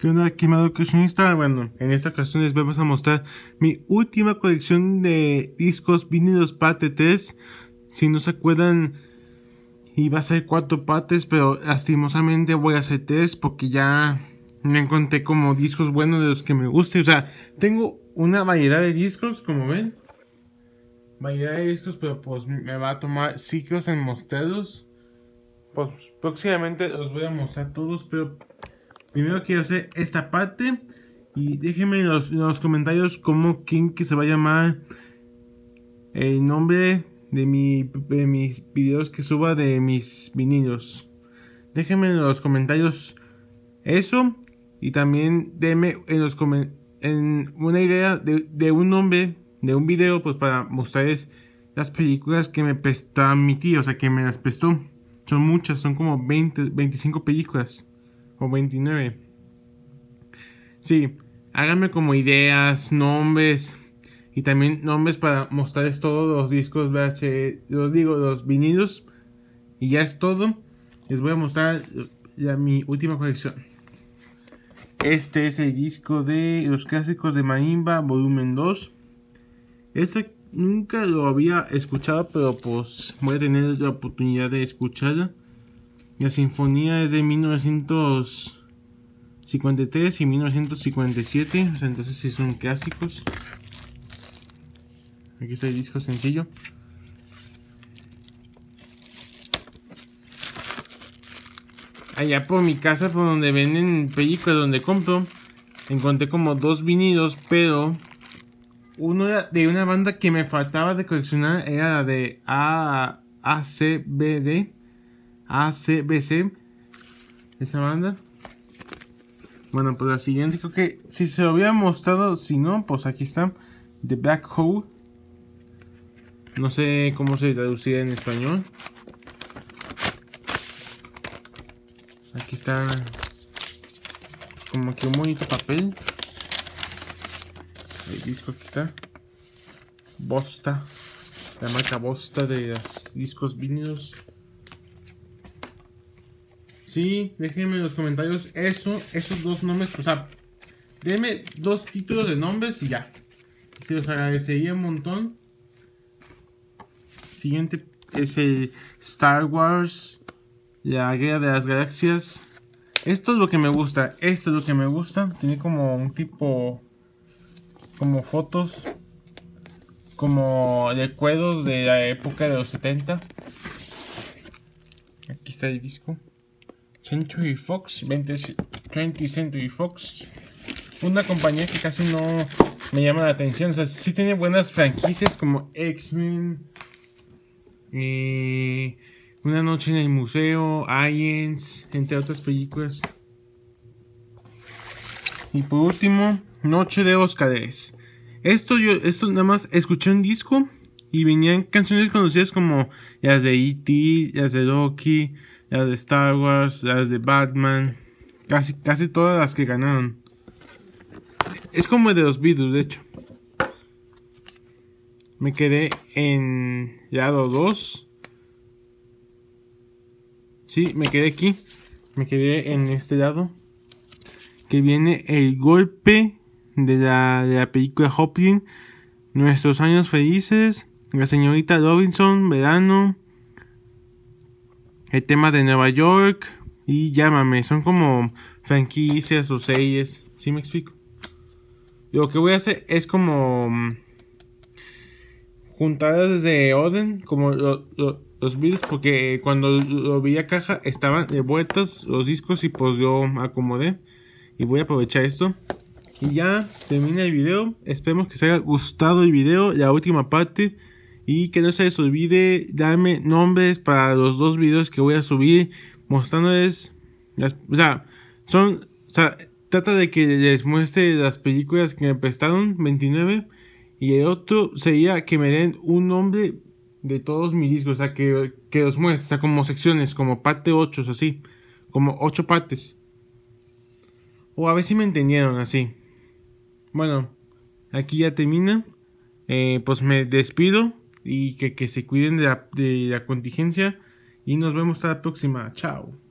¿Qué onda, quemado ocasionista? Bueno, en esta ocasión les vamos a mostrar mi última colección de discos vinilos patetes. Si no se acuerdan, iba a ser cuatro pates, pero lastimosamente voy a hacer tres porque ya me encontré como discos buenos de los que me guste. O sea, tengo una variedad de discos, como ven. Variedad de discos, pero pues me va a tomar ciclos en mostrarlos. Pues próximamente los voy a mostrar todos, pero primero quiero hacer esta parte. Y déjenme en los, comentarios Como quién que se va a llamar el nombre de, mi, mis videos que suba de mis vinilos. Déjenme en los comentarios eso. Y también denme en los en una idea de, un nombre de un video pues para mostrarles las películas que me prestó mi tío, o sea que me las prestó. Son muchas, son como 20, 25 películas. 29. Sí, háganme como ideas, nombres y también nombres para mostrarles todos los discos VH, los digo, los vinilos. Y ya es todo. Les voy a mostrar ya mi última colección. Este es el disco de los clásicos de Marimba, volumen 2. Este nunca lo había escuchado, pero pues voy a tener la oportunidad de escucharlo la sinfonía es de 1953 y 1957, entonces sí son clásicos. Aquí está el disco sencillo. Allá por mi casa, por donde venden películas, donde compro, encontré como dos vinidos, pero uno de una banda que me faltaba de coleccionar, era la de ACBD. ACBC. Esa banda. Bueno, pues la siguiente creo que si se lo hubiera mostrado, si no, pues aquí está. The Black Hole. No sé cómo se traducía en español. Aquí está como que un bonito papel. El disco aquí está. Bosta. La marca Bosta de los discos vinilos. Sí, déjenme en los comentarios eso, esos dos nombres, o sea, denme dos títulos de nombres y ya. Se los agradecería un montón. Siguiente es el Star Wars, la guerra de las galaxias. Esto es lo que me gusta, esto es lo que me gusta. Tiene como un tipo, como fotos, como recuerdos de la época de los 70. Aquí está el disco. Century Fox, 20, Century Fox. Una compañía que casi no me llama la atención. O sea, sí tiene buenas franquicias como X-Men. Eh, Una noche en el museo, Aliens, entre otras películas. Y por último, Noche de Oscares. Esto yo, esto nada más escuché un disco y venían canciones conocidas como las de E.T., las de Loki, las de Star Wars, las de Batman. Casi, casi todas las que ganaron. Es como el de los Beatles, de hecho. Me quedé en lado 2. Sí, me quedé aquí. Me quedé en este lado. Que viene el golpe de la, de la película Hoplin. Nuestros años felices. La señorita Robinson, verano. El tema de Nueva York. Y llámame. Son como franquicias o series. si me explico? Lo que voy a hacer es como. Mm, juntadas desde orden. Como los videos. Porque cuando lo vi a caja estaban de vueltas los discos. Y pues yo acomodé. Y voy a aprovechar esto. Y ya termina el video. Esperemos que os haya gustado el video. La última parte. Y que no se les olvide darme nombres para los dos videos que voy a subir mostrándoles O sea, son... trata de que les muestre las películas que me prestaron, 29. Y el otro sería que me den un nombre de todos mis discos, o sea, que, que los muestre, o sea, como secciones, como parte 8, o así, como 8 partes. O a ver si me entendieron así. Bueno, aquí ya termina. Eh, pues me despido y que, que se cuiden de la, de la contingencia. Y nos vemos hasta la próxima. Chao.